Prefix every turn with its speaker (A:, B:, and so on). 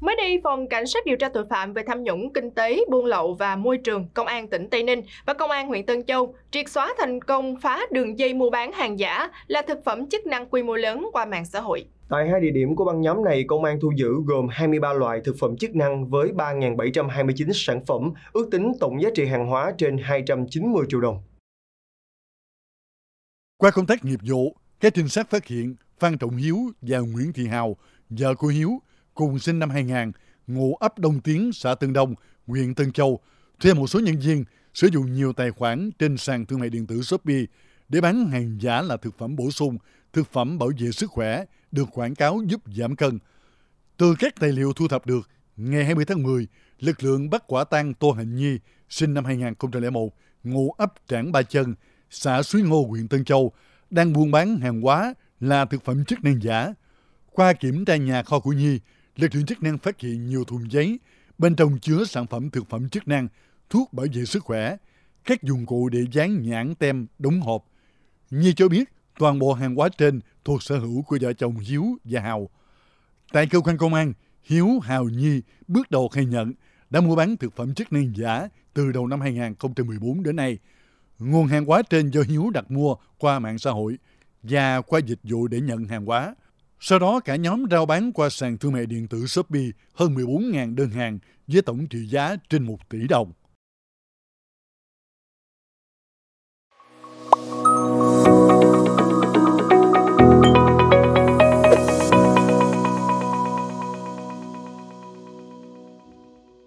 A: Mới đây, Phòng Cảnh sát điều tra tội phạm về tham nhũng, kinh tế, buôn lậu và môi trường Công an tỉnh Tây Ninh và Công an huyện Tân Châu triệt xóa thành công phá đường dây mua bán hàng giả là thực phẩm chức năng quy mô lớn qua mạng xã hội.
B: Tại hai địa điểm của băng nhóm này, công an thu giữ gồm 23 loại thực phẩm chức năng với 3.729 sản phẩm, ước tính tổng giá trị hàng hóa trên 290 triệu đồng. Qua công tác nghiệp vụ,
C: các trinh sát phát hiện Phan Trọng Hiếu và Nguyễn Thị Hào, vợ của Hiếu, cùng sinh năm 2000, ngụ ấp Đông Tiến, xã Tân Đông, huyện Tân Châu, thuê một số nhân viên sử dụng nhiều tài khoản trên sàn thương mại điện tử Shopee để bán hàng giả là thực phẩm bổ sung, thực phẩm bảo vệ sức khỏe được quảng cáo giúp giảm cân. Từ các tài liệu thu thập được, ngày 20 tháng 10, lực lượng bắt quả tang Tô Hạnh Nhi, sinh năm 2001, ngụ ấp Trảng Ba Chân, xã Suối Ngô, huyện Tân Châu, đang buôn bán hàng hóa là thực phẩm chức năng giả. Qua kiểm tra nhà kho của Nhi, lực lượng chức năng phát hiện nhiều thùng giấy bên trong chứa sản phẩm thực phẩm chức năng, thuốc bảo vệ sức khỏe, các dụng cụ để dán nhãn tem đóng hộp. Nhi cho biết toàn bộ hàng hóa trên thuộc sở hữu của vợ chồng Hiếu và Hào. Tại cơ quan công an, Hiếu, Hào, Nhi bước đầu khai nhận đã mua bán thực phẩm chức năng giả từ đầu năm 2014 đến nay. Nguồn hàng hóa trên do Hiếu đặt mua qua mạng xã hội và qua dịch vụ để nhận hàng hóa. Sau đó cả nhóm rao bán qua sàn thương mại điện tử Shopee hơn 14.000 đơn hàng với tổng trị giá trên 1 tỷ đồng.